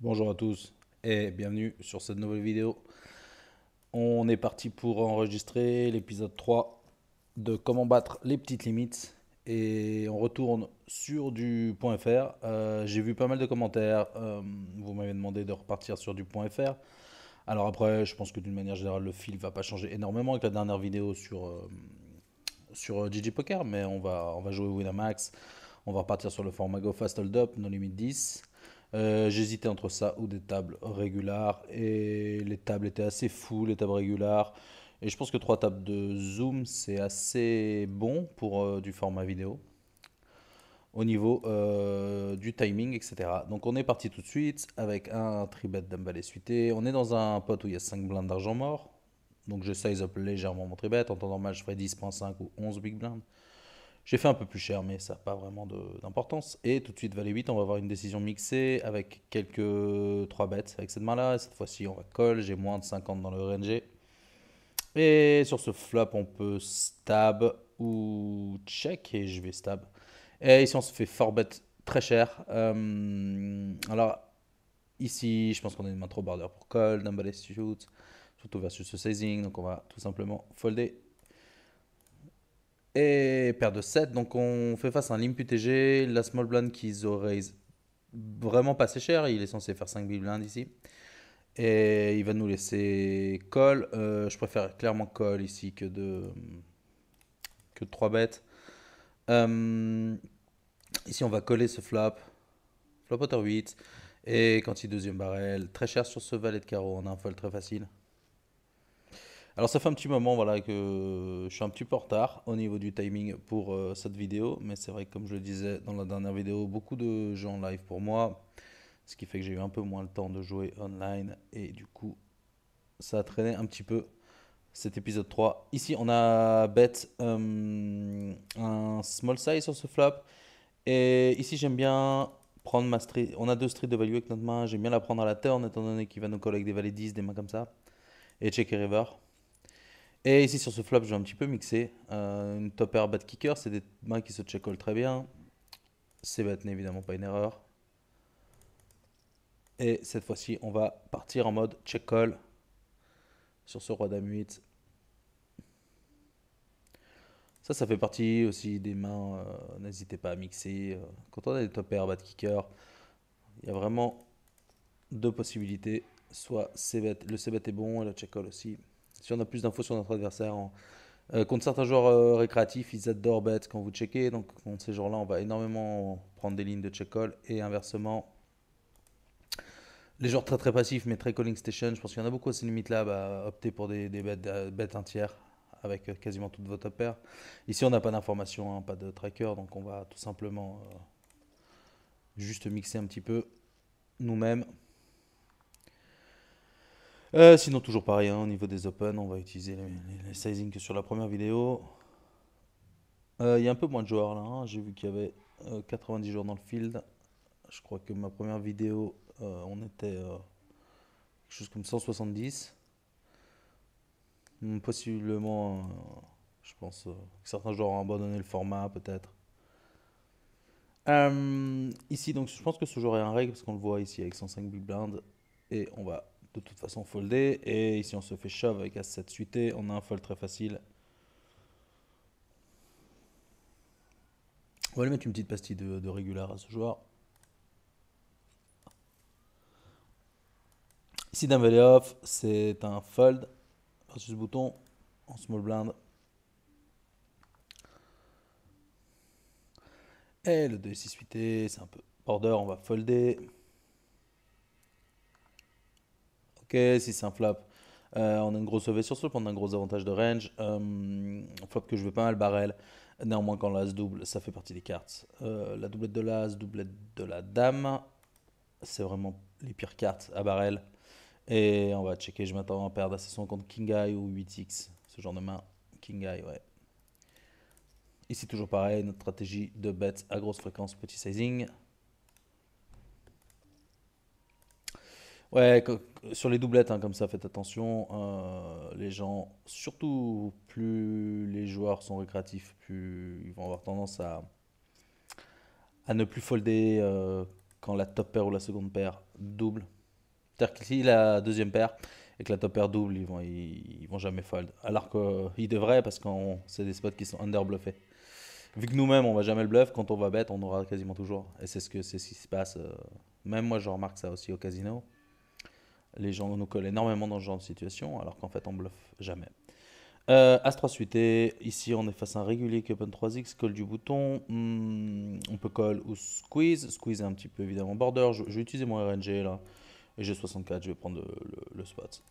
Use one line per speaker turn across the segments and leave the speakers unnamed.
Bonjour à tous et bienvenue sur cette nouvelle vidéo. On est parti pour enregistrer l'épisode 3 de comment battre les petites limites et on retourne sur du point .fr. Euh, j'ai vu pas mal de commentaires, euh, vous m'avez demandé de repartir sur du point .fr. Alors après, je pense que d'une manière générale, le fil va pas changer énormément avec la dernière vidéo sur, euh, sur GG Poker, mais on va, on va jouer Winamax, on va repartir sur le format Go Fast Hold Up, No Limit 10. Euh, j'hésitais entre ça ou des tables régulières. Et les tables étaient assez fous, les tables régulières. Et je pense que trois tables de zoom, c'est assez bon pour euh, du format vidéo au niveau euh, du timing, etc. Donc on est parti tout de suite avec un tribet d'Ambalé suité. On est dans un pot où il y a 5 blindes d'argent mort. Donc je size up légèrement mon tribet. En temps normal, je ferai 10.5 ou 11 big blindes. J'ai fait un peu plus cher, mais ça n'a pas vraiment d'importance. Et tout de suite, Valet 8, on va avoir une décision mixée avec quelques 3 bêtes avec cette main-là. Cette fois-ci, on va call. J'ai moins de 50 dans le RNG. Et sur ce flop, on peut stab ou check. Et je vais stab. Et ici, on se fait 4 bet très cher. Euh, alors, ici, je pense qu'on a une main trop border pour call, number shoot, surtout versus ce sizing. Donc, on va tout simplement folder et paire de 7, donc on fait face à un limp UTG, la small blind qu'ils auraient vraiment assez cher, il est censé faire 5 big blind ici. Et il va nous laisser call, euh, je préfère clairement call ici que de, que 3 bêtes. Euh, ici on va coller ce flop, flop auteur 8, et quand il deuxième barrel, très cher sur ce valet de carreau, on a un fold très facile. Alors ça fait un petit moment voilà, que je suis un petit peu en retard au niveau du timing pour euh, cette vidéo, mais c'est vrai que comme je le disais dans la dernière vidéo, beaucoup de gens live pour moi, ce qui fait que j'ai eu un peu moins le temps de jouer online et du coup ça a traîné un petit peu cet épisode 3. Ici on a bet euh, un small size sur ce flop. et ici j'aime bien prendre ma street, on a deux streets de value avec notre main, j'aime bien la prendre à la turn étant donné qu'il va nous coller avec des valets 10, des mains comme ça et checker river. Et ici sur ce flop, je vais un petit peu mixer. Euh, une top air bad kicker, c'est des mains qui se check call très bien. C'est n'est évidemment pas une erreur. Et cette fois-ci, on va partir en mode check call sur ce roi dame Ça, ça fait partie aussi des mains. Euh, n'hésitez pas à mixer. Euh, quand on a des top air bad kicker, il y a vraiment deux possibilités. Soit le c est bon et le check call aussi. Si on a plus d'infos sur notre adversaire, euh, contre certains joueurs euh, récréatifs, ils adorent bêtes quand vous checkez. Donc contre ces joueurs-là, on va énormément prendre des lignes de check-call. Et inversement, les joueurs très très passifs, mais très calling station, je pense qu'il y en a beaucoup à ces limites-là, bah, optez pour des, des bêtes, entières euh, avec quasiment toute votre paire. Ici, on n'a pas d'informations, hein, pas de tracker, donc on va tout simplement juste mixer un petit peu nous-mêmes. Euh, sinon, toujours pareil, hein, au niveau des open, on va utiliser les, sizings sizing que sur la première vidéo. Euh, il y a un peu moins de joueurs là, hein. j'ai vu qu'il y avait 90 euh, joueurs dans le field. Je crois que ma première vidéo, on était quelque chose comme 170. Hmm, possiblement, je pense que certains joueurs ont abandonné le format peut-être. ici, donc je pense que ce joueur est un règle parce qu'on le voit ici avec 105 big blind et on va de toute façon folder. Et ici, on se fait shove avec As7 suité. On a un fold très facile. On va lui mettre une petite pastille de, de à ce joueur. Ici, d'un valley off, c'est un fold ce bouton en small blind. Et le 2 6 8 c'est un peu border, on va folder. si c'est un flop, euh, on a une grosse save sur ce, on a un gros avantage de range. Euh, flop que je veux pas, mal barrel. Néanmoins, quand l'as double, ça fait partie des cartes. Euh, la doublette de l'as, doublette de la dame, c'est vraiment les pires cartes à barrel. Et on va checker, je m'attends à perdre assez souvent contre King Eye ou 8X, ce genre de main. King Eye, ouais. Ici, toujours pareil, notre stratégie de bet à grosse fréquence, petit sizing. Ouais, sur les doublettes, hein, comme ça, faites attention. Euh, les gens, surtout plus les joueurs sont récréatifs, plus ils vont avoir tendance à, à ne plus folder euh, quand la top paire ou la seconde paire double. C'est-à-dire que si la deuxième paire et que la top paire double, ils vont, ils, vont jamais fold. Alors qu'ils devraient, parce que c'est des spots qui sont underbluffés. Vu que nous-mêmes, on va jamais le bluff, quand on va bête, on aura quasiment toujours. Et c'est ce, que, ce qui se passe. Euh, même moi, je remarque ça aussi au casino les gens nous collent énormément dans ce genre de situation, alors qu'en fait, on bluffe jamais. Euh, As suité, ici on est face à un régulier qui open 3x, colle du bouton, hmm, on peut call ou squeeze, squeeze un petit peu évidemment border, je, vais utiliser mon RNG là, et j'ai 64, je vais prendre le, spot.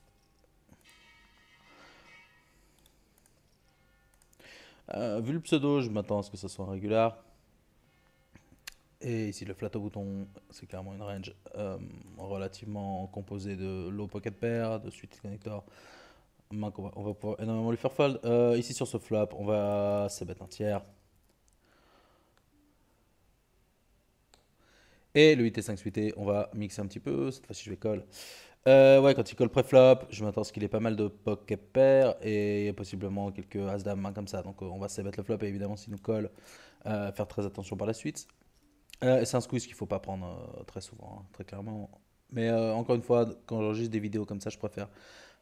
Euh, vu le pseudo, je m'attends à ce que ça soit un et ici, le flat au bouton, c'est clairement une range euh, relativement composée de low pocket pair, de suite connector. On va, on va pouvoir énormément lui faire fold. Euh, ici, sur ce flop, on va se mettre un tiers. Et le 8 et 5 suité, on va mixer un petit peu. Cette fois-ci, je vais call. Euh, ouais, quand il colle pré-flop, je m'attends à ce qu'il ait pas mal de pocket pair et possiblement quelques as dame main comme ça. Donc, on va se mettre le flop et évidemment, s'il nous colle, faire très attention par la suite. Euh, c'est un squeeze qu'il ne faut pas prendre euh, très souvent, hein, très clairement. Mais euh, encore une fois, quand j'enregistre des vidéos comme ça, je préfère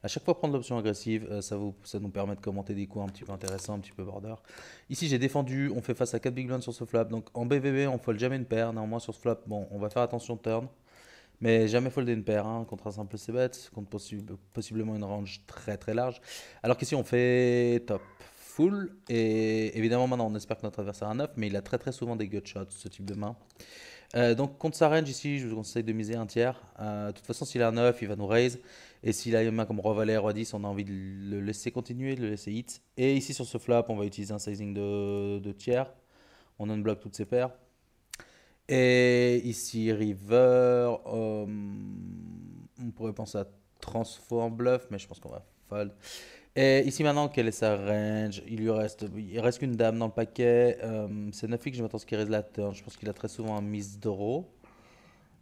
à chaque fois prendre l'option agressive. ça, vous, nous permet de commenter des coups un petit peu intéressants, un petit peu border. Ici, j'ai défendu. On fait face à 4 big blinds sur ce flop. Donc en BVB, on fold jamais une paire. Néanmoins, sur ce flop, bon, on va faire attention turn. Mais jamais folder une paire hein. contre un simple c-bet, contre possiblement une range très très large. Alors qu'ici on fait top full. Et évidemment, maintenant, on espère que notre adversaire a 9, mais il a très très souvent des gutshots ce type de main. Euh, donc contre sa range ici, je vous conseille de miser un tiers. Euh, de toute façon, s'il a un 9, il va nous raise. Et s'il a une main comme Roi Valet, Roi 10, on a envie de le laisser continuer, de le laisser hit. Et ici sur ce flop, on va utiliser un sizing de, tiers. On unblock toutes ses paires. Et ici river, hum, on pourrait penser à transform bluff, mais je pense qu'on va fold. Et ici maintenant, quelle est sa range Il lui reste, il reste qu'une dame dans le paquet. Euh, c'est x je m'attends ce qu'il reste la turn. Je pense qu'il a très souvent un miss draw.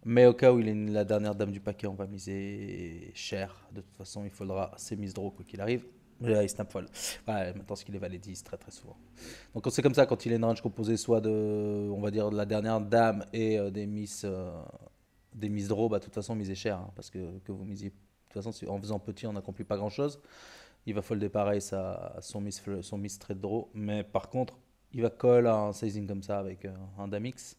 Mais au cas où il est la dernière dame du paquet, on va miser cher. De toute façon, il faudra ses miss draw quoi qu'il arrive. Là, euh, il snap fold. Voilà, maintenant, ce qu'il est 10 très très souvent. Donc c'est comme ça quand il est une range composée soit de, on va dire, de la dernière dame et euh, des miss des draw, bah de toute façon, miser cher. Hein, parce que que vous misiez, de toute façon, en faisant petit, on n'accomplit pas grand chose il va folder pareil sa, son, miss son miss trade draw. Mais par contre, il va call un sizing comme ça avec euh, un Damix.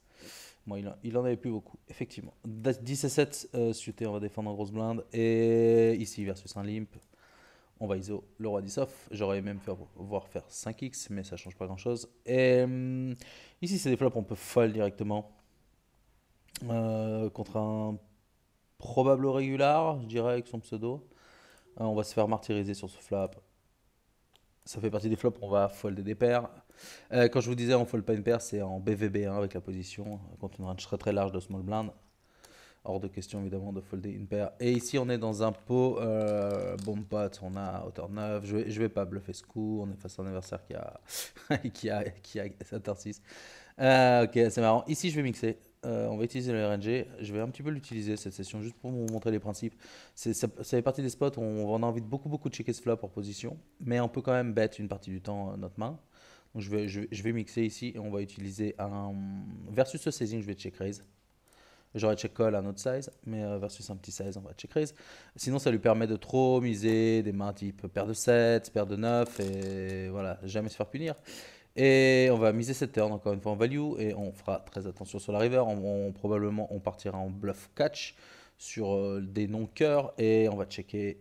Moi, il, en avait plus beaucoup, effectivement. 10 et 7, suité, on va défendre en grosse blinde. Et ici, versus un limp, on va ISO le roi off. J'aurais même fait voir faire 5x, mais ça change pas grand chose. Et euh, ici, c'est des flops, on peut fold directement. Euh, contre un probable régular, je dirais, avec son pseudo. Hein, on va se faire martyriser sur ce flop. Ça fait partie des flops, on va folder des paires. Euh, quand je vous disais on fold pas une paire, c'est en bvb avec la position, quand euh, une range très très large de small blind. Hors de question évidemment de folder une paire. Et ici on est dans un pot euh, pot. pote, on a hauteur 9, je vais, je vais pas bluffer ce coup, on est face à un adversaire qui a, qui a, qui a, qui euh, 6. ok, c'est marrant. Ici je vais mixer. Euh, on va utiliser le RNG. Je vais un petit peu l'utiliser cette session juste pour vous montrer les principes. Ça, ça, fait partie des spots où on a envie de beaucoup, beaucoup de checker ce flop en position, mais on peut quand même bet une partie du temps euh, notre main. Donc je vais, je, vais mixer ici et on va utiliser un. Versus ce sizing, je vais check raise. J'aurais check call à autre size, mais euh, versus un petit size, on va check raise. Sinon, ça lui permet de trop miser des mains type paire de 7, paire de 9, et voilà, jamais se faire punir. Et on va miser cette turn encore une fois en value et on fera très attention sur la river. probablement on partira en bluff catch sur euh, des non-cœurs et on va checker.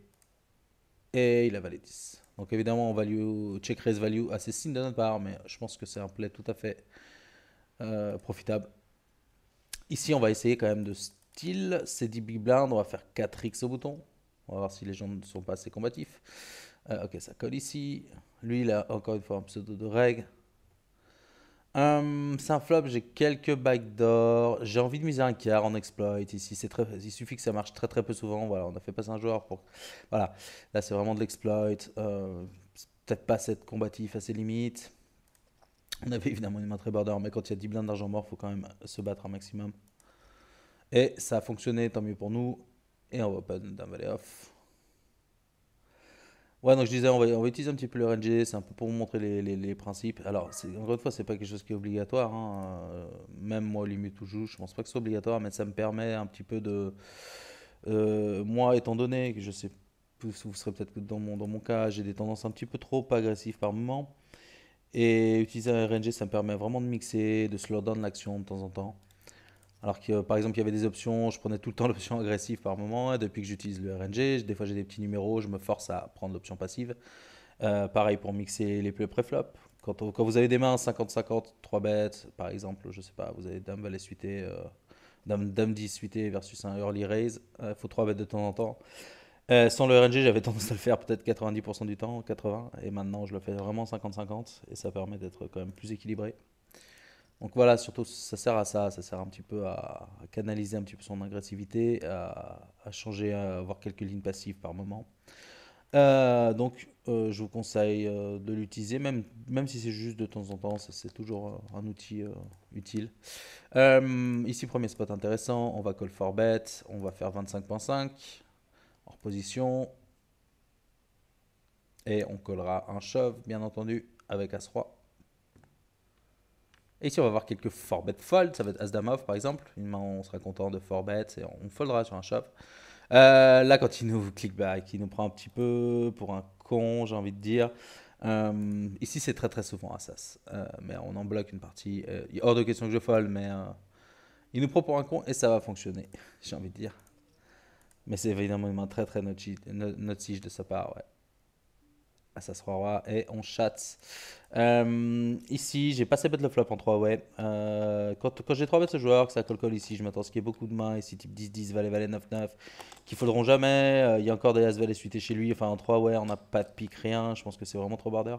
Et il a valé 10. Donc évidemment, on value, check raise value assez signe de notre part, mais je pense que c'est un play tout à fait euh, profitable. Ici, on va essayer quand même de style. C'est 10 big blind, on va faire 4x au bouton. On va voir si les gens ne sont pas assez combatifs. Euh, ok, ça colle ici. Lui, il a encore une fois un pseudo de reg. Hum, c'est un flop, j'ai quelques backdoors, j'ai envie de miser un quart en exploit ici, c'est très, il suffit que ça marche très très peu souvent, voilà, on a fait passer un joueur pour... Voilà, là c'est vraiment de l'exploit, euh, peut-être pas cette combatif à ses limites. On avait évidemment une main très border, mais quand il y a 10 blindes d'argent mort, il faut quand même se battre un maximum. Et ça a fonctionné, tant mieux pour nous, et on va pas d'un Valet off. Ouais, donc je disais, on va, on va, utiliser un petit peu le RNG, c'est un peu pour vous montrer les, les, les principes. Alors, encore une fois, c'est pas quelque chose qui est obligatoire. Hein. Euh, même moi, limite, toujours, je pense pas que c'est obligatoire, mais ça me permet un petit peu de. Euh, moi, étant donné que je sais, vous serez peut-être dans mon, dans mon cas, j'ai des tendances un petit peu trop agressives par moment. Et utiliser un RNG, ça me permet vraiment de mixer, de slow down l'action de temps en temps. Alors que par exemple, il y avait des options, je prenais tout le temps l'option agressive par moment. Et depuis que j'utilise le RNG, des fois j'ai des petits numéros, je me force à prendre l'option passive. Euh, pareil pour mixer les pré-flops. Quand, vous avez des mains 50-50, 3 bêtes, par exemple, je sais pas, vous avez Dame Valet suité, euh, Dame, Dame 10 suité versus un early raise, il euh, faut 3 bêtes de temps en temps. sans le RNG, j'avais tendance à le faire peut-être 90% du temps, 80%, et maintenant je le fais vraiment 50-50, et ça permet d'être quand même plus équilibré. Donc voilà, surtout ça sert à ça, ça sert un petit peu à, canaliser un petit peu son agressivité, à, changer, à avoir quelques lignes passives par moment. Euh, donc euh, je vous conseille euh, de l'utiliser, même, même si c'est juste de temps en temps, c'est toujours un outil utile. ici, premier spot intéressant, on va call for bet, on va faire 25.5, hors position, et on collera un shove, bien entendu, avec As-3. Et ici, on va voir quelques forbets bet fold. Ça va être Asdamov, par exemple. Une main, on sera content de forbets. et on foldera sur un shove. Euh, là, quand il nous click back, il nous prend un petit peu pour un con, j'ai envie de dire. Euh, ici, c'est très très souvent Assas. Euh, mais on en bloque une partie. Euh, hors de question que je fold, mais il nous prend pour un con et ça va fonctionner, j'ai envie de dire. Mais c'est évidemment une main très très notige de sa part, ouais ça As-Roi-Roi et on chatte. Euh, ici, j'ai passé bet le flop en 3 ouais. Euh, quand, quand j'ai 3 bet ce joueur, que ça colle-colle ici, je m'attends à ce qu'il y ait beaucoup de mains. Ici, type 10-10, valet, valet, 9-9, qui faudront jamais. Euh, il y a encore des as valet suité chez lui. Enfin, en 3 ouais, on n'a pas de pique, rien. Je pense que c'est vraiment trop border.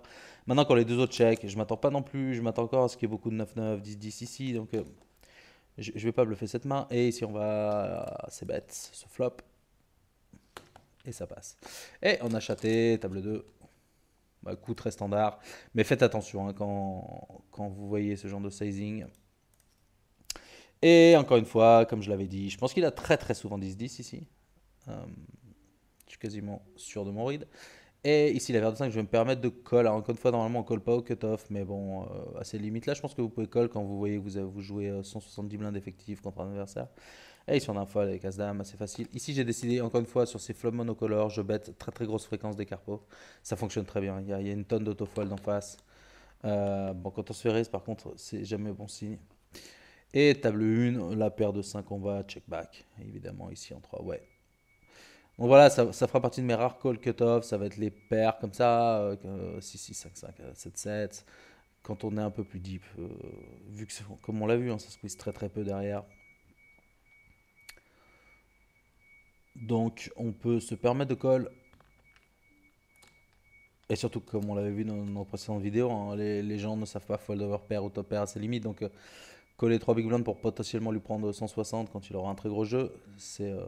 Maintenant, quand les deux autres check, je m'attends pas non plus. Je m'attends encore à ce qu'il y ait beaucoup de 9-9, 10-10 ici. Donc, euh, je, je vais pas bluffer cette main. Et ici, on va. C'est bête, ce flop. Et ça passe. Et on a chaté, table 2 bah, très standard. Mais faites attention hein, quand, vous voyez ce genre de sizing. Et encore une fois, comme je l'avais dit, je pense qu'il a très très souvent 10-10 ici. Euh, je suis quasiment sûr de mon read. Et ici, la verre de 5, je vais me permettre de call. encore une fois, normalement, on ne colle pas au cut-off, mais bon, euh, à ces limites-là, je pense que vous pouvez call quand vous voyez que vous, vous jouez 170 euh, blindes effectifs contre un adversaire. Et eh, sur un foil avec As-Dame, assez facile. Ici, j'ai décidé, encore une fois, sur ces flops monocolores, je bête très très grosse fréquence des carpos. Ça fonctionne très bien. Il y a, une tonne d'autofoil d'en face. Euh, bon, quand on se fait raise, par contre, c'est jamais bon signe. Et table 1, la paire de 5 va check back. Évidemment, ici en 3, ouais. Donc voilà, ça, fera partie de mes rares call cut-off. Ça va être les paires comme ça, 6, 6, 5, 5, 7, 7. Quand on est un peu plus deep, euh, vu que, comme on l'a vu, hein, ça squeeze très très peu derrière. Donc on peut se permettre de call. Et surtout, comme on l'avait vu dans nos précédentes vidéos, hein, les, gens ne savent pas fold over pair ou top pair à ses limites. Donc euh, coller 3 big blind pour potentiellement lui prendre 160 quand il aura un très gros jeu, c'est euh,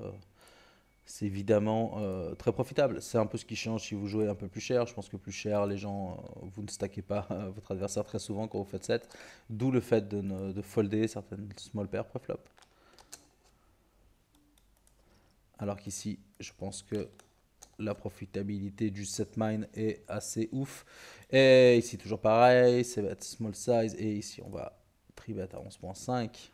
évidemment euh, très profitable. C'est un peu ce qui change si vous jouez un peu plus cher. Je pense que plus cher, les gens, vous ne stackez pas votre adversaire très souvent quand vous faites 7. D'où le fait de, folder certaines small pairs pré-flop. Alors qu'ici, je pense que la profitabilité du set mine est assez ouf. Et ici, toujours pareil, c'est small size. Et ici, on va tribet à 11.5.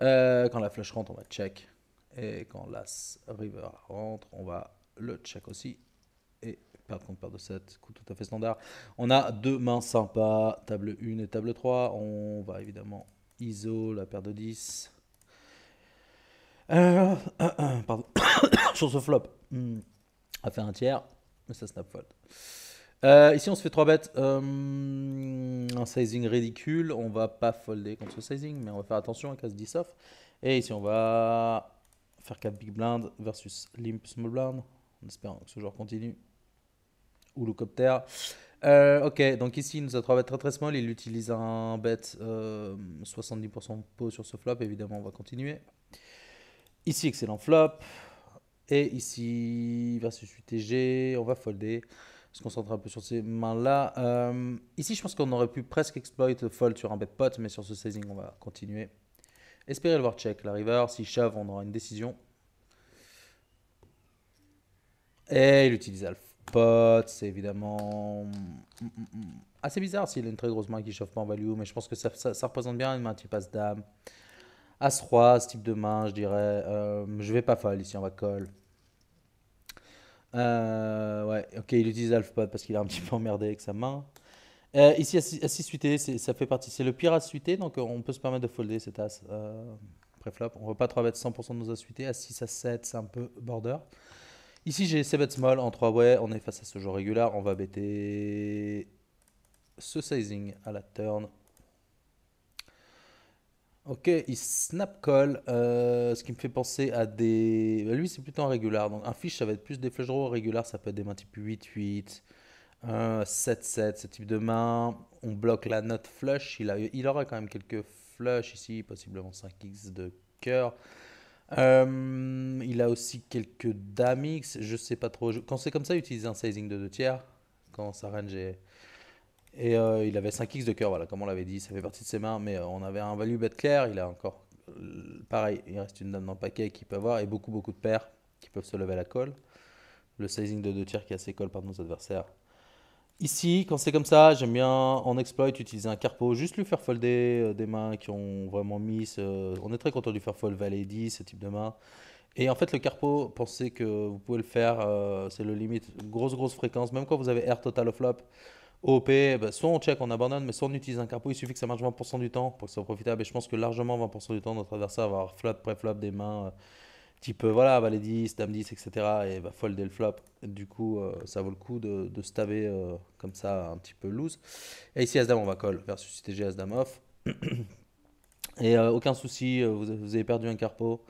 Euh, quand la flèche rentre, on va check. Et quand l'as river rentre, on va le check aussi. Et par contre paire de 7, coup tout à fait standard. On a deux mains sympas, table 1 et table 3. On va évidemment ISO, la paire de 10. Euh, sur ce flop. à faire a fait un tiers, mais ça snap fold. Euh, ici, on se fait 3 bêtes. Euh, un sizing ridicule. On va pas folder contre ce sizing, mais on va faire attention à casse 10 off. Et ici, on va faire 4 big blind versus limp small blind. En espérant que ce joueur continue. Ou ok, donc ici, il nous a 3 bêtes très très small. Il utilise un bet 70% pot sur ce flop. Évidemment, on va continuer. Ici, excellent flop. Et ici, versus UTG, on va folder. On se concentrer un peu sur ces mains-là. Euh, ici, je pense qu'on aurait pu presque exploit fold sur un bet pot, mais sur ce sizing, on va continuer. Espérer le voir check, la river. s'il shove, on aura une décision. Et il utilise alpha pot, c'est évidemment mm, mm, mm, assez bizarre s'il a une très grosse main qui chauffe pas en value, mais je pense que ça, représente bien une main qui passe dame as 3 ce type de main, je dirais. Euh, je vais pas fall ici, on va call. Euh, ouais, ok, il utilise Alphapod parce qu'il est un petit peu emmerdé avec sa main. Euh, ici, As-6 suité, ça fait partie. C'est le pire As suité, donc euh, on peut se permettre de folder cet As préflop. On ne veut pas 3 bêtes 100% de nos As suités. As-6, As-7, c'est un peu border. Ici, j'ai 7 small en 3 way. On est face à ce jeu régulier. On va bêter ce sizing à la turn Ok, il snap call, euh, ce qui me fait penser à des. Bah, lui, c'est plutôt un régular. Donc, un fiche, ça va être plus des flèches draw régular. Ça peut être des mains type 8-8, 7-7, ce type de main. On bloque la note flush. Il, a, il aura quand même quelques flush ici, possiblement 5x de cœur. Euh, il a aussi quelques damix. Je sais pas trop. Quand c'est comme ça, utilise un sizing de 2 tiers. Quand ça range est. Et euh, il avait 5x de cœur, voilà, comme on l'avait dit, ça fait partie de ses mains, mais euh, on avait un value bet clair, il a encore, euh, pareil, il reste une dame dans le paquet qui peut avoir, et beaucoup, beaucoup de paires qui peuvent se lever à la colle. Le sizing de deux tiers qui a ses colle par nos adversaires. Ici, quand c'est comme ça, j'aime bien en exploit utiliser un carpo, juste lui faire folder des mains qui ont vraiment mis. Ce... On est très content du faire fold valet 10, ce type de main. Et en fait, le carpo, pensez que vous pouvez le faire, c'est le limite, grosse, grosse fréquence, même quand vous avez air total au flop OP, bah, soit on check, on abandonne, mais soit on utilise un carpo, Il suffit que ça marche 20% du temps pour que ce soit profitable. Et je pense que largement 20% du temps, notre adversaire va avoir flop, pré-flop des mains, euh, type euh, voilà, valet 10, dame 10, etc. Et va folder le flop. Du coup, euh, ça vaut le coup de, de staver comme ça, un petit peu loose. Et ici, As-Dame, on va call versus CTG As-Dame off. Et aucun souci, vous avez perdu un carpo.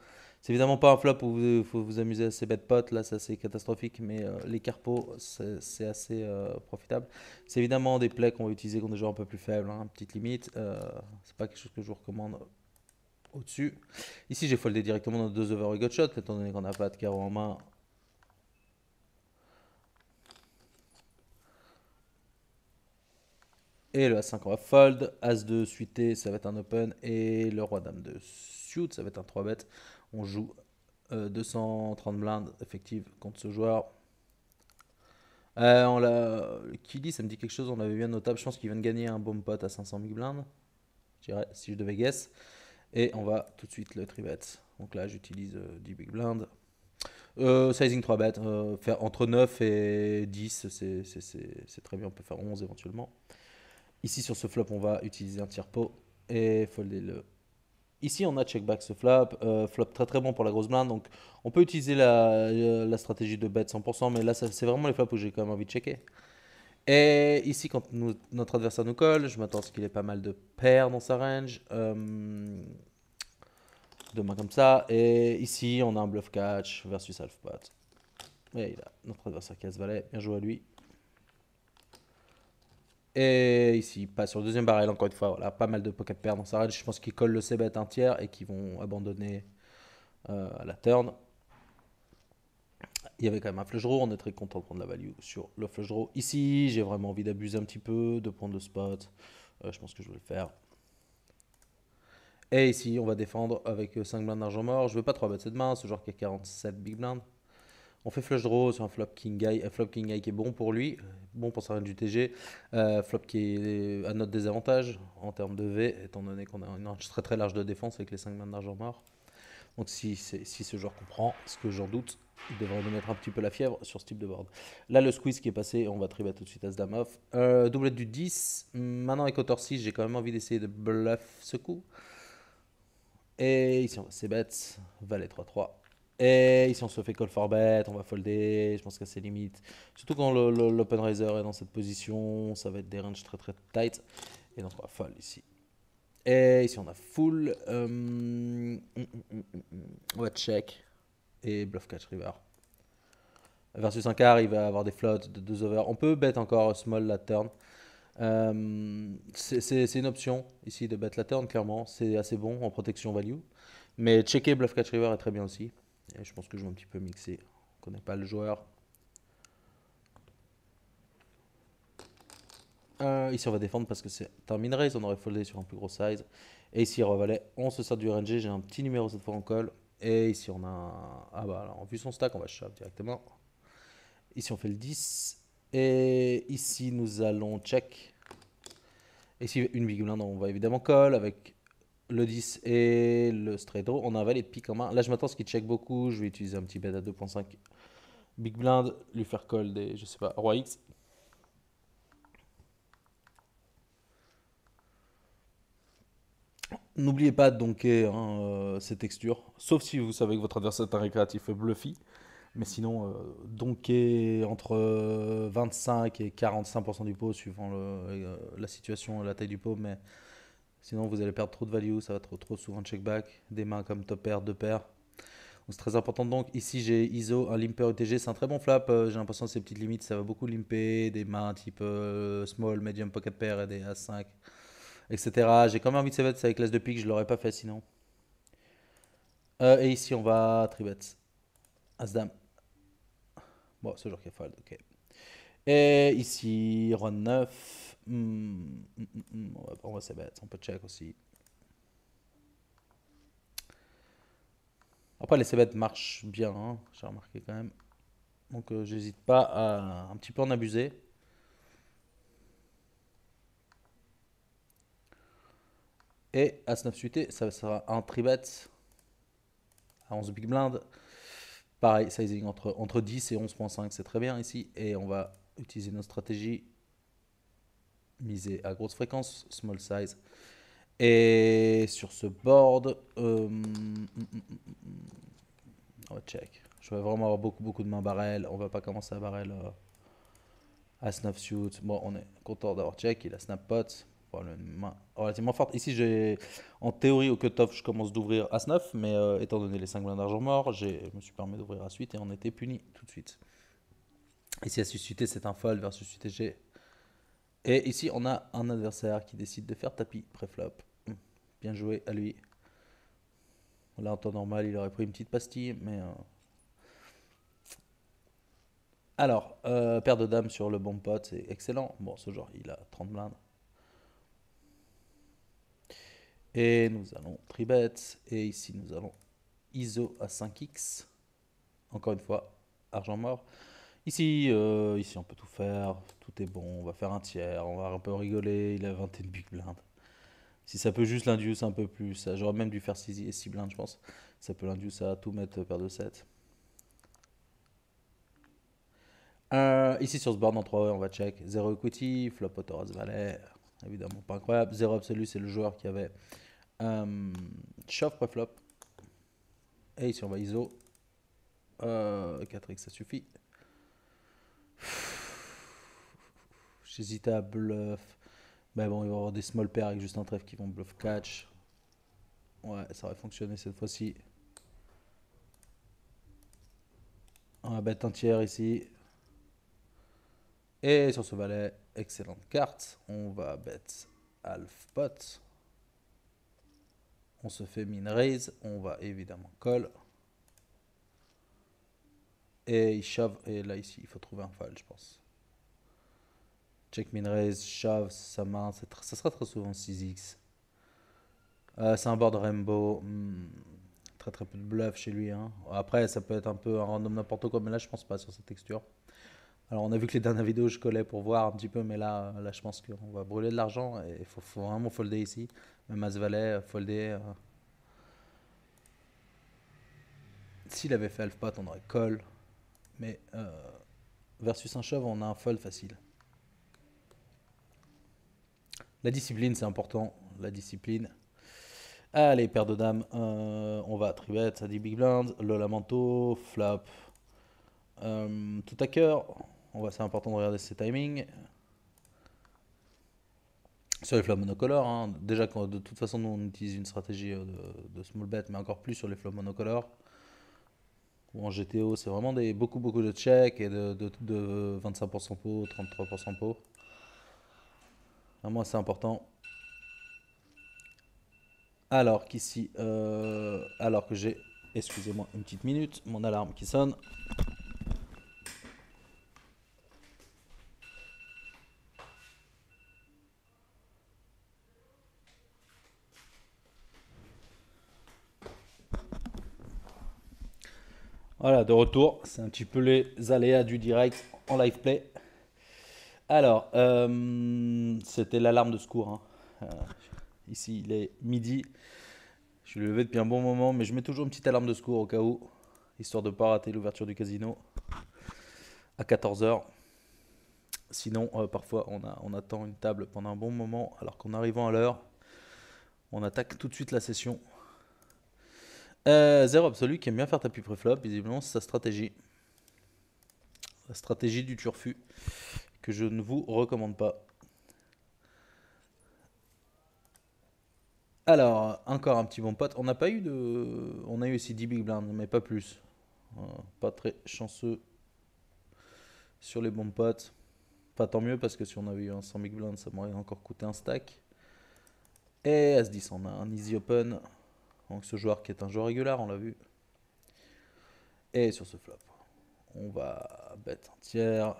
C'est évidemment pas un flop où vous faut vous amuser à ces bêtes potes, là ça c'est catastrophique, mais euh, les carpos c'est assez euh, profitable. C'est évidemment des plays qu'on va utiliser contre des joueurs un peu plus faible, hein, petite limite, euh, c'est pas quelque chose que je vous recommande au-dessus. Ici j'ai foldé directement dans deux over et got shot, étant donné qu'on n'a pas de carreau en main. Et le a 5 on va fold, As2 suité ça va être un open, et le Roi Dame de suite, ça va être un 3 bet on joue 230 euh, blindes effectives contre ce joueur. Euh, on l'a. dit ça me dit quelque chose, on avait bien notable. Je pense qu'il vient de gagner un bon pot à 500 000 blindes. Je dirais, si je devais guess. Et on va tout de suite le tribet Donc là, j'utilise 10 euh, big blinds. Euh, sizing 3 bet faire entre 9 et 10, c'est très bien, on peut faire 11 éventuellement. Ici sur ce flop, on va utiliser un tiers pot et folder le Ici, on a check back ce flop, euh, flop très très bon pour la grosse blinde. Donc, on peut utiliser la, euh, stratégie de bet 100%, mais là, c'est vraiment les flops où j'ai quand même envie de checker. Et ici, quand notre adversaire nous colle, je m'attends à ce qu'il ait pas mal de paires dans sa range. Euh, de mains comme ça. Et ici, on a un bluff catch versus half pot. Et il a notre adversaire qui a ce valet. Bien joué à lui. Et ici, pas sur le deuxième barrel, encore une fois. Voilà, pas mal de pocket perdre dans sa Je pense qu'ils collent le c-bet un tiers et qu'ils vont abandonner à euh, la turn. Il y avait quand même un flush draw. On est très content de prendre la value sur le flush draw. Ici, j'ai vraiment envie d'abuser un petit peu, de prendre le spot. Euh, je pense que je vais le faire. Et ici, on va défendre avec 5 blindes d'argent mort. Je veux pas 3 bêtes cette main. Ce genre qui a 47 big blindes. On fait flush draw sur un flop king guy un flop king high qui est bon pour lui, euh, bon pour sa du TG, euh, flop qui est euh, à notre désavantage en termes de V, étant donné qu'on a une range très très large de défense avec les 5 mains d'argent mort. Donc si, si ce joueur comprend, ce que j'en doute, il devrait nous mettre un petit peu la fièvre sur ce type de board. Là, le squeeze qui est passé, on va tribat tout de suite à Zdamov. doublette du 10. Maintenant, avec hauteur 6, j'ai quand même envie d'essayer de bluff ce coup. Et ici, on va c'est bête. Valet 3-3 et ici on se fait call for bet, on va folder, je pense qu'à ses limites. Surtout quand l'open raiser est dans cette position, ça va être des ranges très très tight. Et donc on va fold ici. Et ici on a full. Euh, hum, hum, hum, on va check et bluff catch river. Versus un quart, il va avoir des flottes de 2 over. On peut bet encore small la turn. Euh, c'est une option ici de bet la turn, clairement. C'est assez bon en protection value. Mais checker bluff catch river est très bien aussi je pense que je vais un petit peu mixer. On connaît pas le joueur. Euh, ici, on va défendre parce que c'est un min On aurait foldé sur un plus gros size. Et ici, On se sert du RNG. J'ai un petit numéro cette fois en call. Et ici, on a Ah bah, alors, vu son stack, on va shove directement. Ici, on fait le 10. Et ici, nous allons check. Ici, blind, on va évidemment call avec le 10 et le straight draw, on avait les pique en main. Là, je m'attends à ce qu'il check beaucoup. Je vais utiliser un petit bet à 2.5 big blind, lui faire call des, je sais pas, roi X. N'oubliez pas de donker hein, euh, ces textures, sauf si vous savez que votre adversaire est un récréatif bluffy. Mais sinon, euh, donker entre 25 euh, et 45% du pot, suivant euh, la situation et la taille du pot. Mais Sinon, vous allez perdre trop de value, ça va trop trop souvent check back, des mains comme top pair, deux paires. C'est très important donc. Ici, j'ai ISO, un limper UTG, c'est un très bon flap. Euh, j'ai l'impression que ces petites limites, ça va beaucoup limper. Des mains type euh, small, medium, pocket pair et des A5, etc. J'ai quand même envie de bet avec l'as de pique, je l'aurais pas fait sinon. Euh, et ici, on va tribet. Asdam. dame Bon, ce genre qui est fold, ok. Et ici, run 9. Hmm, hmm, hmm, on va prendre ses on peut check aussi. Après, les bêtes marchent bien, hein, j'ai remarqué quand même. Donc, euh, j'hésite pas à un petit peu en abuser. Et à 9 suité, ça sera un tribet à 11 big blind. Pareil, sizing entre, entre 10 et 11.5, c'est très bien ici. Et on va utiliser notre stratégie miser à grosse fréquence, small size. Et sur ce board, euh, hum, hum, hum, on va check. Je vais vraiment avoir beaucoup, beaucoup de mains barrel. On va pas commencer à barrel à snap shoot. Bon, on est content d'avoir check. Il a snap pot. une main relativement forte. Ici, j'ai en théorie au cut-off, je commence d'ouvrir à 9 mais euh, étant donné les 5 blindes d'argent mort, je me suis permis d'ouvrir à suite et on était puni tout de suite. Ici, à susciter, c'est un fold versus j'ai… Et ici, on a un adversaire qui décide de faire tapis préflop. Hum, bien joué à lui. Là, en temps normal, il aurait pris une petite pastille, mais... Euh. Alors, euh, paire de dames sur le bon pote, c'est excellent. Bon, ce genre, il a 30 blindes. Et nous allons tribet. Et ici, nous allons ISO à 5x. Encore une fois, argent mort. Ici, euh, ici, on peut tout faire, tout est bon, on va faire un tiers, on va un peu rigoler, il a 21 big blindes. Si ça peut juste l'induce un peu plus, j'aurais même dû faire 6, blindes, je pense. Ça peut l'induce à tout mettre paire de 7. ici sur ce board en 3 on va check 0 equity, flop autoras valet, évidemment pas incroyable. 0 absolu, c'est le joueur qui avait euh, shove flop Et ici on va ISO. 4x euh, ça suffit. J'hésite à bluff. Mais bon, il va y avoir des small pairs avec juste un Trèfle qui vont bluff catch. Ouais, ça aurait fonctionné cette fois-ci. On va bête un tiers ici. Et sur ce valet, excellente carte. On va bet half pot. On se fait min raise. On va évidemment call et shove, et là ici il faut trouver un file je pense check min raise shove, ça ça sera très souvent 6x euh, c'est un board rainbow hmm, très très peu de bluff chez lui hein. après ça peut être un peu un random n'importe quoi mais là je pense pas sur cette texture alors on a vu que les dernières vidéos je collais pour voir un petit peu mais là là je pense qu'on va brûler de l'argent et il faut, vraiment folder ici même as valet euh, folder euh. S'il avait fait alpha, on aurait call. Mais euh, versus un shove, on a un fold facile. La discipline, c'est important. La discipline. Allez, paire de dames. Euh, on va tribet, ça dit big blind. Le lamento, flop. Euh, tout à cœur. c'est important de regarder ses timings. Sur les flops monocolores, hein. Déjà déjà de toute façon nous on utilise une stratégie de, de small bet, mais encore plus sur les flops monocolores ou en GTO, c'est vraiment des, beaucoup, beaucoup de checks et de, de, de 25% pot, 33% pot. À moi, c'est important. Alors qu'ici, euh, alors que j'ai, excusez-moi une petite minute, mon alarme qui sonne. Voilà, de retour. C'est un petit peu les aléas du direct en live play. Alors, euh, c'était l'alarme de secours. Hein. Euh, ici, il est midi. Je suis levé depuis un bon moment, mais je mets toujours une petite alarme de secours au cas où, histoire de ne pas rater l'ouverture du casino à 14h. Sinon, euh, parfois, on attend une table pendant un bon moment, alors qu'en arrivant à l'heure, on attaque tout de suite la session. Euh, Zéro absolu qui aime bien faire tapis préflop, visiblement c'est sa stratégie. La stratégie du turfu que je ne vous recommande pas. Alors, encore un petit bon pote. On n'a pas eu de. On a eu aussi 10 big blinds, mais pas plus. Euh, pas très chanceux sur les bons potes. Pas tant mieux parce que si on avait eu un 100 big blind, ça m'aurait encore coûté un stack. Et As-10 on a un easy open. Donc ce joueur qui est un joueur régulier, on l'a vu. Et sur ce flop, on va bet un tiers.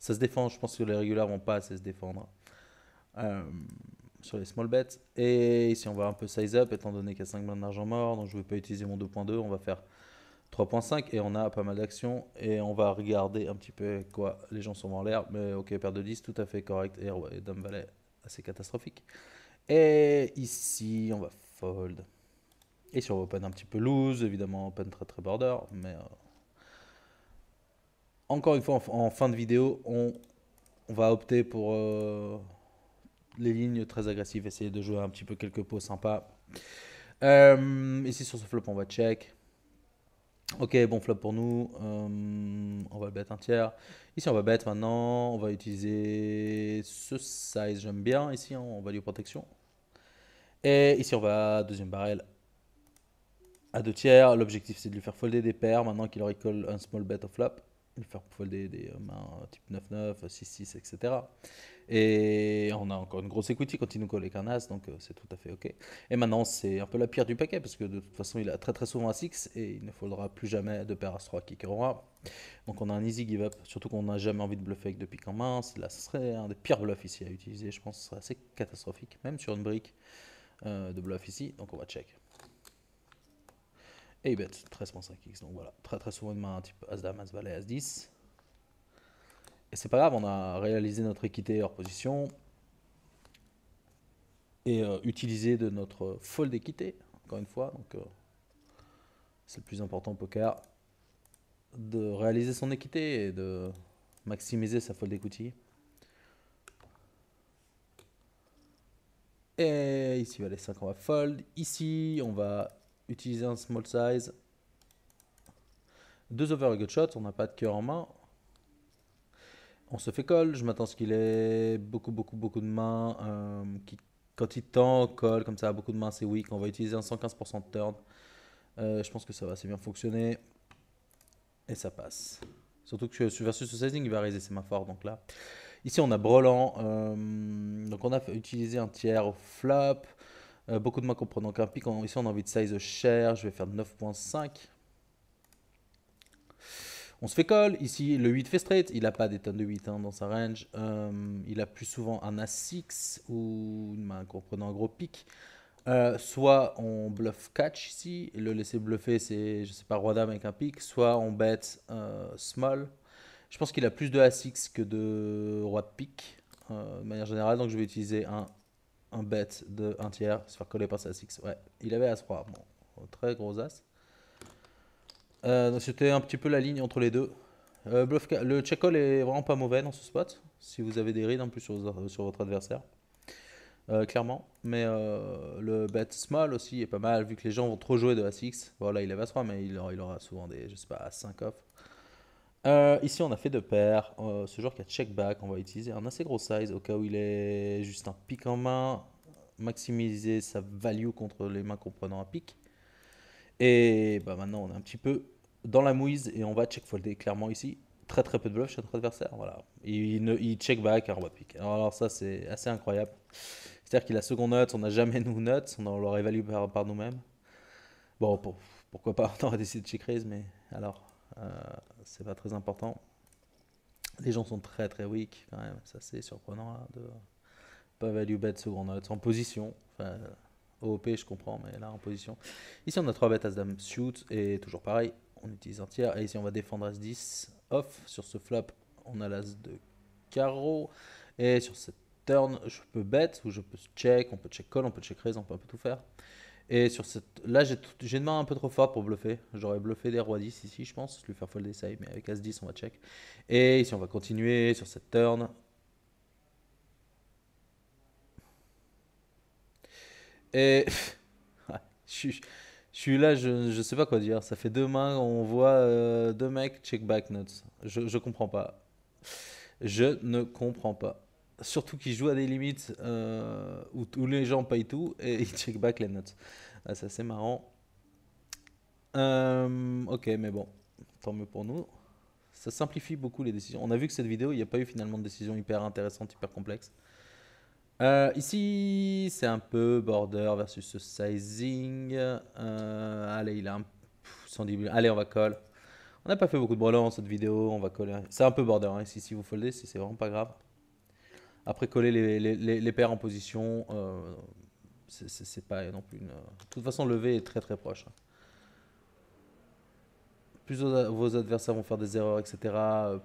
Ça se défend, je pense que les réguliers vont pas assez se défendre. Euh, sur les small bets. Et ici, on va un peu size up, étant donné qu'il y a 5 blindes d'argent mort. Donc je ne vais pas utiliser mon 2.2, on va faire 3.5 et on a pas mal d'actions. Et on va regarder un petit peu quoi les gens sont en l'air. Mais ok, paire de 10, tout à fait correct. Et, et Dame Valet c'est catastrophique. Et ici, on va fold. Et sur on open un petit peu loose, évidemment, open très très border, mais... Euh, encore une fois, en, fin de vidéo, on, va opter pour euh, les lignes très agressives, essayer de jouer un petit peu quelques pots sympas. Euh, ici, sur ce flop, on va check. Ok, bon flop pour nous. Euh, on va le bet un tiers. Ici, on va bet maintenant. On va utiliser ce size. J'aime bien ici hein, on va value protection. Et ici, on va deuxième barrel à deux tiers. L'objectif, c'est de lui faire folder des paires. Maintenant qu'il aurait call un small bet of flop, lui faire folder des euh, mains type 9-9, 6-6, etc. Et on a encore une grosse equity quand il nous colle les as, donc euh, c'est tout à fait OK. Et maintenant, c'est un peu la pire du paquet, parce que de toute façon, il a très très souvent un 6 et il ne faudra plus jamais de paire As-3 qui Roi. Donc on a un easy give up, surtout qu'on n'a jamais envie de bluffer avec deux piques en main. Là, ce serait un des pires bluffs ici à utiliser, je pense, que ce serait assez catastrophique, même sur une brique euh, de bluff ici. Donc on va check. Et il bet 13.5x, donc voilà, très très souvent une main un type As-Dame, As-Valet, As-10. Et c'est pas grave, on a réalisé notre équité hors position et utiliser euh, utilisé de notre fold équité, encore une fois. Donc, euh, c'est le plus important au poker de réaliser son équité et de maximiser sa fold equity. Et ici, va les 5, on va fold. Ici, on va utiliser un small size. Deux over et good shots, on n'a pas de cœur en main on se fait colle. Je m'attends à ce qu'il ait beaucoup, beaucoup, beaucoup de mains. Euh, qui, quand il tend, colle comme ça, beaucoup de mains, c'est weak. On va utiliser un 115% de turn. Euh, je pense que ça va, assez bien fonctionner. Et ça passe. Surtout que sur versus sizing, il va réaliser ses mains fortes. Donc là, ici on a Brelan. Euh, donc on a utilisé un tiers au flop. beaucoup de mains comprenant qu'un pic. Ici on a envie de size cher, Je vais faire 9.5. On se fait colle. Ici, le 8 fait straight. Il n'a pas des tonnes de 8 hein, dans sa range. Euh, il a plus souvent un a 6 ou une main comprenant un gros pic. Euh, soit on bluff catch ici, le laisser bluffer c'est, je sais pas, roi dame avec un pic, soit on bet euh, small. Je pense qu'il a plus de a 6 que de roi de pique de manière générale, donc je vais utiliser un, un bet de 1 tiers, se faire coller par sa 6. Ouais, il avait As-3, bon, très gros As. Euh, c'était un petit peu la ligne entre les deux. Euh, le check all est vraiment pas mauvais dans ce spot, si vous avez des rides en plus sur, votre adversaire. Euh, clairement, mais le bet small aussi est pas mal vu que les gens vont trop jouer de As-6 Voilà, il est à 3, mais il aura, souvent des, je sais pas, 5 off. ici, on a fait deux paires. ce joueur qui a check back, on va utiliser un assez gros size au cas où il est juste un pic en main, maximiser sa value contre les mains comprenant un pic. Et bah maintenant, on est un petit peu dans la mouise et on va check folder clairement ici. Très très peu de bluffs chez notre adversaire. Voilà. Il, check back, alors bah, on va Alors, ça, c'est assez incroyable. C'est-à-dire qu'il a second note, on n'a jamais nous notes, on leur évalue par, par nous-mêmes. Bon, pourquoi pas, on aurait décidé de check raise, mais alors, euh, c'est pas très important. Les gens sont très très weak quand même, ça c'est surprenant hein, de pas value bet second note, en position op je comprends, mais là en position. Ici, on a trois bêtes As-Dame shoot, et toujours pareil, on utilise un tiers. Et ici, on va défendre As-10 off. Sur ce flop, on a l'As de carreau. Et sur cette turn, je peux bet, ou je peux check, on peut check call, on peut check raise, on peut un peu tout faire. Et sur cette. Là, j'ai une main un peu trop forte pour bluffer. J'aurais bluffé des rois 10 ici, je pense. Lui faire fold ça, mais avec As-10, on va check. Et ici, on va continuer sur cette turn. Et je, suis là, je ne sais pas quoi dire. Ça fait deux mains, on voit euh, deux mecs check back notes. Je ne comprends pas. Je ne comprends pas. Surtout qu'ils jouent à des limites euh, où, les gens payent tout et ils check back les notes. ça, ah, c'est marrant. Euh, ok, mais bon, tant mieux pour nous. Ça simplifie beaucoup les décisions. On a vu que cette vidéo, il n'y a pas eu finalement de décision hyper intéressante, hyper complexe. Euh, ici, c'est un peu border versus sizing. Euh, allez, il a un. Pff, allez, on va coller. On n'a pas fait beaucoup de brelans dans cette vidéo. On va coller. C'est un peu border hein, ici si vous foldez, c'est vraiment pas grave. Après, coller les, paires en position, euh, c'est pas non plus une. De toute façon, lever est très très proche. Hein. Plus vos adversaires vont faire des erreurs, etc.,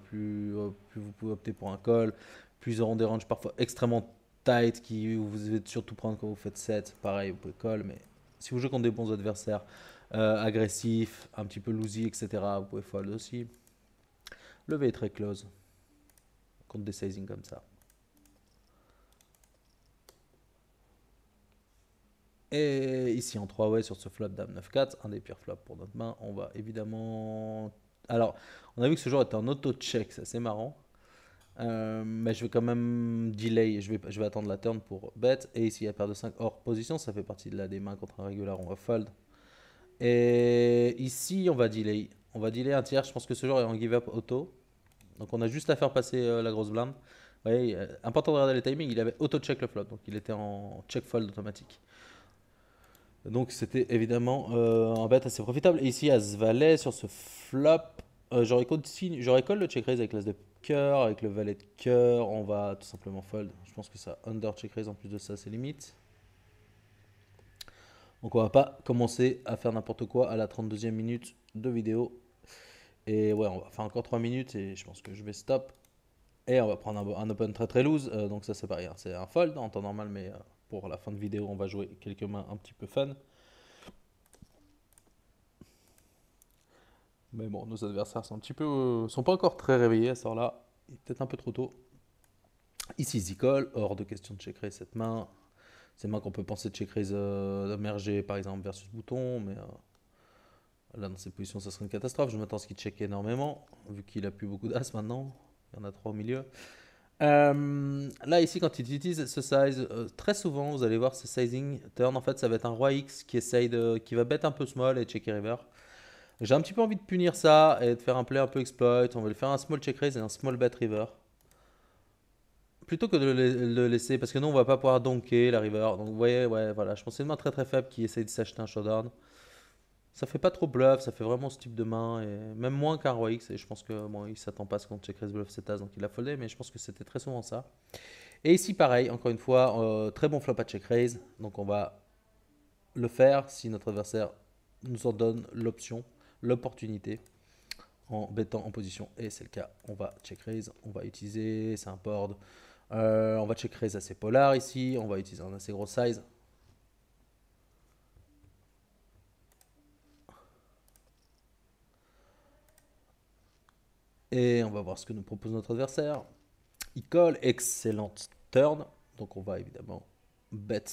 plus, plus vous pouvez opter pour un call, plus ils auront des ranges parfois extrêmement tight qui vous devez surtout prendre quand vous faites 7. Pareil, vous pouvez call, mais si vous jouez contre des bons adversaires euh, agressifs, un petit peu loosey etc., vous pouvez fold aussi. Le V est très close contre des sizing comme ça. Et ici en 3 way sur ce flop dame 9-4, un des pires flops pour notre main, on va évidemment... Alors, on a vu que ce joueur était en auto-check, c'est marrant. Euh, mais je vais quand même delay, je vais, je vais attendre la turn pour bet. Et ici il y a paire de 5 hors position, ça fait partie de la des mains contre un régulier, on va fold. Et ici, on va delay. On va delay un tiers, je pense que ce joueur est en give up auto. Donc on a juste à faire passer euh, la grosse blinde. Vous voyez, euh, important de regarder les timings, il avait auto-check le flop, donc il était en check-fold automatique. Donc c'était évidemment un bet assez profitable. Et ici, à ce valet, sur ce flop, j'aurais j'aurais call le check-raise avec la de avec le valet de cœur, on va tout simplement fold. Je pense que ça under check raise en plus de ça, c'est limite. Donc on va pas commencer à faire n'importe quoi à la 32e minute de vidéo. Et ouais, on va faire encore 3 minutes et je pense que je vais stop. Et on va prendre un, open très très loose, euh, donc ça c'est pas rien, c'est un fold en temps normal, mais euh, pour la fin de vidéo on va jouer quelques mains un petit peu fun. Mais bon, nos adversaires sont un petit peu, euh, sont pas encore très réveillés à ce là Il est peut-être un peu trop tôt. Ici collent. hors de question de checker cette main. C'est main qu'on peut penser de checker euh, merger par exemple versus bouton, mais euh, là dans cette position ça serait une catastrophe. Je m'attends à ce qu'il check énormément, vu qu'il a plus beaucoup d'as maintenant. Il y en a trois au milieu. Euh, là ici quand il utilise ce size, très souvent vous allez voir ce sizing turn, en fait ça va être un roi X qui essaye de, qui va bet un peu small et checker river. J'ai un petit peu envie de punir ça et de faire un play un peu exploit. On va le faire un small check raise et un small bet river. Plutôt que de le laisser, parce que nous on va pas pouvoir donker la river. Donc vous voyez, ouais, voilà, je pense que c'est une main très très faible qui essaye de s'acheter un showdown. Ça fait pas trop bluff, ça fait vraiment ce type de main, et même moins qu'un roi X. Et je pense que bon, il s'attend pas à ce qu'on check raise bluff cet as, donc il a foldé, mais je pense que c'était très souvent ça. Et ici pareil, encore une fois, euh, très bon flop à check raise. Donc on va le faire si notre adversaire nous en donne l'option l'opportunité en bêtant en position et c'est le cas. On va check raise, on va utiliser, c'est un board. Euh, on va check raise assez polar ici, on va utiliser un assez gros size. Et on va voir ce que nous propose notre adversaire. Il colle, excellente turn. Donc on va évidemment bet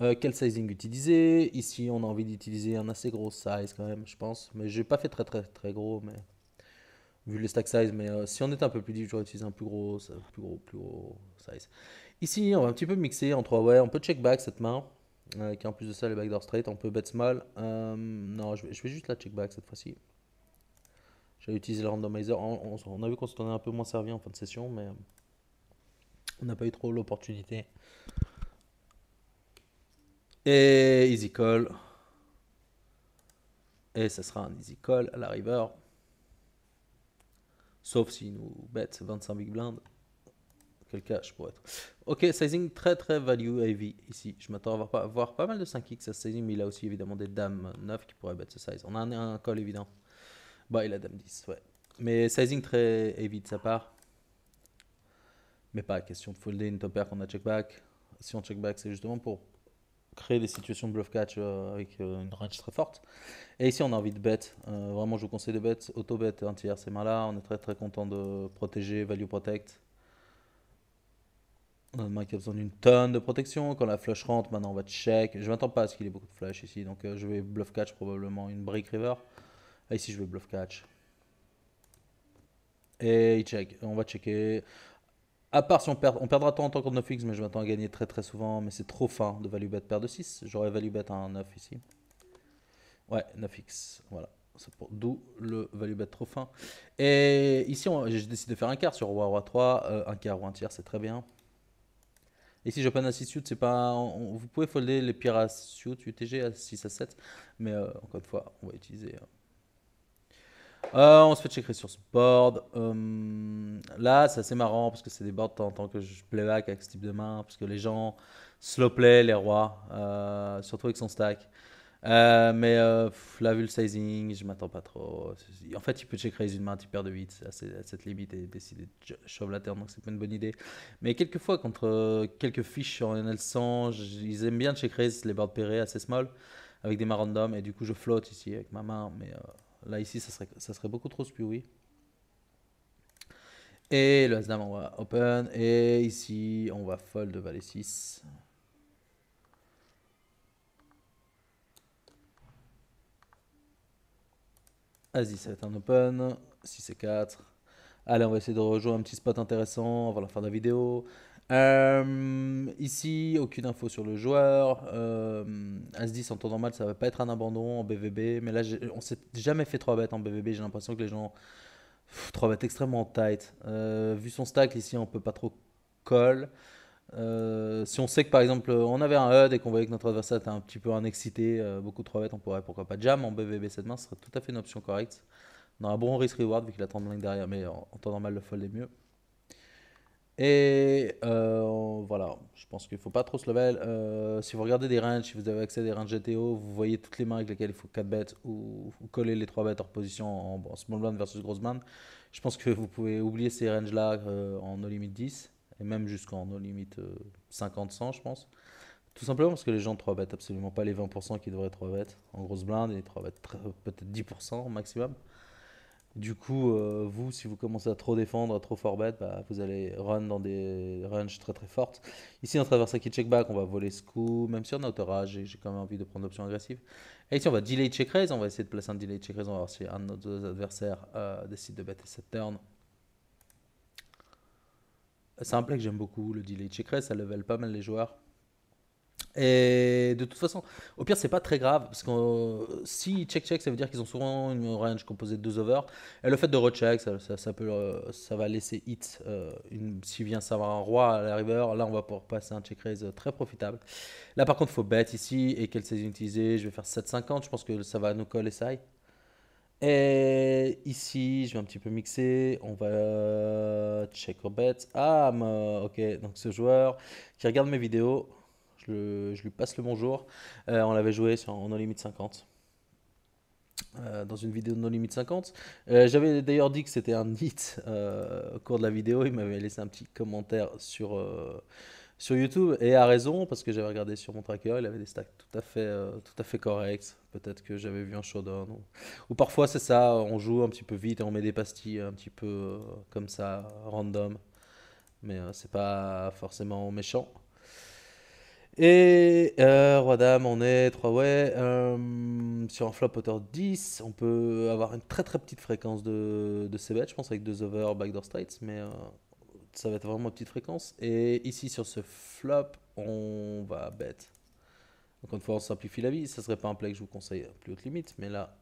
euh, quel sizing utiliser. Ici, on a envie d'utiliser un assez gros size quand même, je pense. Mais je n'ai pas fait très très très gros, mais vu le stack size. Mais euh, si on était un peu plus deep, j'aurais utilisé un plus gros, plus gros, plus gros size. Ici, on va un petit peu mixer en trois ouais, on peut check back cette main. Euh, qui en plus de ça, le backdoor straight, on peut bet small. non, je vais, juste la check back cette fois-ci. J'ai utilisé le randomizer. On, on a vu qu'on s'en est un peu moins servi en fin de session, mais on n'a pas eu trop l'opportunité et easy call. Et ça sera un easy call à la river. Sauf s'il nous bête 25 big blind. Quel cas je pourrais être. Ok, sizing très très value heavy ici. Je m'attends à voir pas, voir pas mal de 5x à sizing, mais il a aussi évidemment des dames 9 qui pourraient bet ce size. On a un, call évident. Bah, il a dame 10, ouais. Mais sizing très heavy de sa part. Mais pas question de folder une top pair qu'on a check back. Si on check back, c'est justement pour créer des situations bluff catch euh, avec euh, une range très forte. Et ici, on a envie de bet. Euh, vraiment, je vous conseille de bet, auto-bet, un tiers ces mains-là. On est très très content de protéger, value protect. On a une qui a besoin d'une tonne de protection. Quand la flush rentre, maintenant on va check. Je ne m'attends pas à ce qu'il ait beaucoup de flush ici. Donc je vais bluff catch probablement une break river. Ah, ici je vais bluff catch. Et check. On va checker. À part si on, perd, on perdra tant en tant que 9x, mais je m'attends à gagner très très souvent. Mais c'est trop fin de value bet paire de 6. J'aurais value bet un 9 ici. Ouais, 9x. Voilà. D'où le value bet trop fin. Et ici, j'ai décidé de faire un quart sur roi, roi 3. Euh, un quart ou un tiers, c'est très bien. Ici, j'open à 6 suit, c'est pas. vous pouvez folder les pires à suit, UTG à 6 à 7. Mais euh, encore une fois, on va utiliser. Euh, euh, on se fait checker sur ce euh, board. là, c'est assez marrant parce que c'est des boards en tant que je playback avec ce type de main. Parce que les gens slow play les rois, euh, surtout avec son stack. mais là, vu le sizing, je m'attends pas trop. En fait, il peut checker raise une main, tu perds de 8 à cette limite et décider de shove la terre, donc c'est pas une bonne idée. Mais quelquefois, contre quelques fiches en NL100, ils aiment bien checker les boards pérés e, assez small avec des mains random et du coup, je flotte ici avec ma main. Mais Là, ici, ça serait, beaucoup trop oui. Et le Hasdam, on va open. Et ici, on va fold valet 6. vas ça va être un open. 6 et 4. Allez, on va essayer de rejoindre un petit spot intéressant avant la fin de la vidéo. Euh, ici, aucune info sur le joueur. Euh, As-10 temps normal ça va pas être un abandon en BVB. Mais là, on s'est jamais fait 3 bêtes en BVB. J'ai l'impression que les gens. 3 bêtes extrêmement tight. Euh, vu son stack, ici, on peut pas trop call. Euh, si on sait que par exemple on avait un HUD et qu'on voyait que notre adversaire était un petit peu inexcité, excité, beaucoup de 3 bêtes, on pourrait pourquoi pas jam en BVB cette main, ce serait tout à fait une option correcte. On un bon risk reward vu qu'il a 30 derrière, mais en, en temps normal le fold est mieux. Et euh, voilà, je pense qu'il ne faut pas trop se level. Euh, si vous regardez des ranges, si vous avez accès à des ranges GTO, vous voyez toutes les mains avec lesquelles il faut 4 bêtes ou, coller les 3 bêtes hors position en, small blind versus grosse blind. Je pense que vous pouvez oublier ces ranges-là euh, en no limit 10 et même jusqu'en no limit 50-100, je pense. Tout simplement parce que les gens 3 bêtes, absolument pas les 20% qui devraient 3 bêtes en grosse blind et 3 bêtes peut-être 10% au maximum. Du coup, euh, vous, si vous commencez à trop défendre, à trop fort bah, vous allez run dans des ranges très très fortes. Ici, notre adversaire qui check back, on va voler ce coup, même si on a autorage, j'ai quand même envie de prendre l'option agressive. Et ici, on va delay check raise, on va essayer de placer un delay check raise, on va voir si un de nos adversaires euh, décide de bêter cette turn. C'est un play que j'aime beaucoup, le delay check raise, ça level pas mal les joueurs. Et de toute façon, au pire, c'est pas très grave parce que euh, si check check, ça veut dire qu'ils ont souvent une range composée de deux over. Et le fait de recheck, ça, ça, peut, euh, ça va laisser hit. Euh, si vient savoir un roi à la river, là on va pouvoir passer un check raise très profitable. Là par contre, faut bet ici et quelle saison utiliser. Je vais faire 7,50. Je pense que ça va nous coller ça. Et ici, je vais un petit peu mixer. On va check or bet. Ah, ok. Donc ce joueur qui regarde mes vidéos je, lui passe le bonjour. Euh, on l'avait joué sur, en No Limit 50. Euh, dans une vidéo de No Limit 50. Euh, j'avais d'ailleurs dit que c'était un hit au cours de la vidéo. Il m'avait laissé un petit commentaire sur, sur YouTube et à raison parce que j'avais regardé sur mon tracker, il avait des stacks tout à fait, tout à fait corrects. Peut-être que j'avais vu un showdown ou, parfois c'est ça, on joue un petit peu vite et on met des pastilles un petit peu comme ça, random. Mais c'est pas forcément méchant. Et euh, Roi Dame, on est 3 ouais. Euh, sur un flop hauteur 10, on peut avoir une très très petite fréquence de, de CBET, je pense, avec deux over backdoor straights, mais euh, ça va être vraiment une petite fréquence. Et ici sur ce flop, on va bet. Encore une fois, on simplifie la vie. Ça serait pas un play que je vous conseille à plus haute limite, mais là,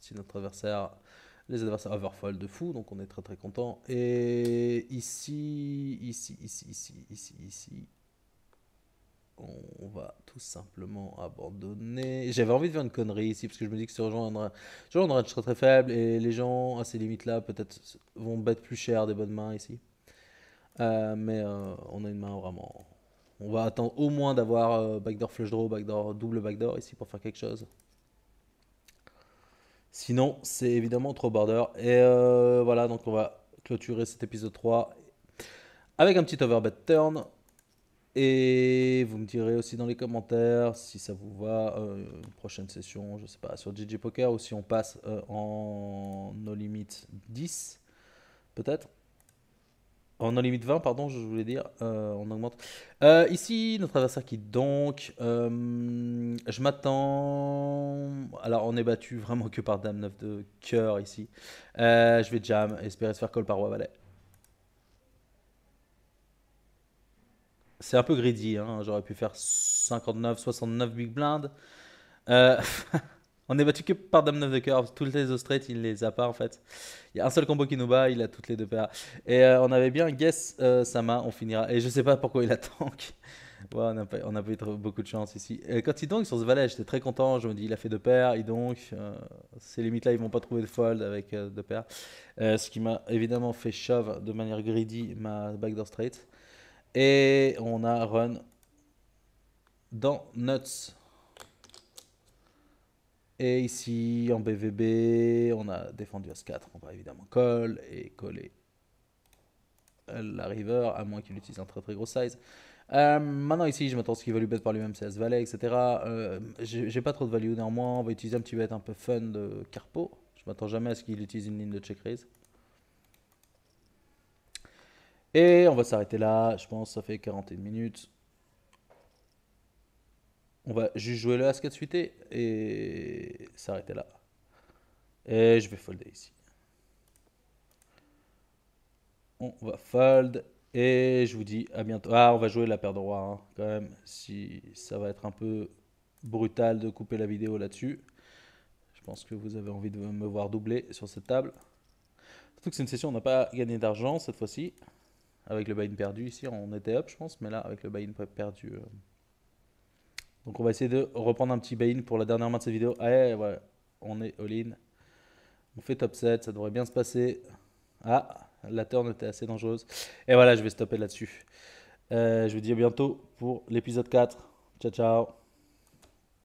si notre adversaire les adversaires overfold de fou, donc on est très très content. Et ici, ici, ici, ici, ici, ici, on va tout simplement abandonner. J'avais envie de faire une connerie ici parce que je me dis que se rejoindre, se rejoindre très très faible et les gens à ces limites-là peut-être vont battre plus cher des bonnes mains ici. Euh, mais euh, on a une main vraiment. On va attendre au moins d'avoir euh, backdoor flush draw, backdoor double backdoor ici pour faire quelque chose. Sinon, c'est évidemment trop border. Et voilà, donc on va clôturer cet épisode 3 avec un petit overbet turn. Et vous me direz aussi dans les commentaires si ça vous va, euh, une prochaine session, je sais pas, sur GG Poker ou si on passe euh, en No Limit 10, peut-être. En No Limit 20, pardon, je voulais dire, euh, on augmente. ici, notre adversaire qui donc, je m'attends. Alors, on est battu vraiment que par Dame 9 de cœur ici. je vais jam, espérer se faire call par Roi Valet. C'est un peu greedy. Hein. J'aurais pu faire 59, 69 big blind. Euh, on est battu que par Dame 9 de cœur. Toutes les autres straight, il les a pas en fait. Il y a un seul combo qui nous bat, il a toutes les deux paires. Et euh, on avait bien guess euh, Sama, on finira. Et je sais pas pourquoi il a tank. on a pas eu beaucoup de chance ici. Et quand il donc sur ce valet, j'étais très content. Je me dis, il a fait deux paires, il donc. Euh, ces limites-là, ils vont pas trouver de fold avec deux paires. ce qui m'a évidemment fait shove de manière greedy ma backdoor straight. Et on a run dans nuts. Et ici, en BVB, on a défendu As4. On va évidemment call et coller la river, à moins qu'il utilise un très très gros size. Euh, maintenant ici, je m'attends à ce qu'il lui bet par lui-même, as Valet, etc. Euh, J'ai pas trop de value néanmoins. On va utiliser un petit bet un peu fun de Carpo. Je m'attends jamais à ce qu'il utilise une ligne de check raise. Et on va s'arrêter là. Je pense ça fait 41 minutes. On va juste jouer le As suite et s'arrêter là. Et je vais folder ici. On va fold et je vous dis à bientôt. Ah, on va jouer la paire de rois hein, quand même. Si ça va être un peu brutal de couper la vidéo là-dessus. Je pense que vous avez envie de me voir doubler sur cette table. Surtout que c'est une session, on n'a pas gagné d'argent cette fois-ci. Avec le buy-in perdu ici, on était up, je pense, mais là, avec le buy-in perdu. Euh. Donc, on va essayer de reprendre un petit buy-in pour la dernière main de cette vidéo. Allez, eh, ouais, on est all-in. On fait top 7, ça devrait bien se passer. Ah, la turn était assez dangereuse. Et voilà, je vais stopper là-dessus. Euh, je vous dis à bientôt pour l'épisode 4. Ciao, ciao.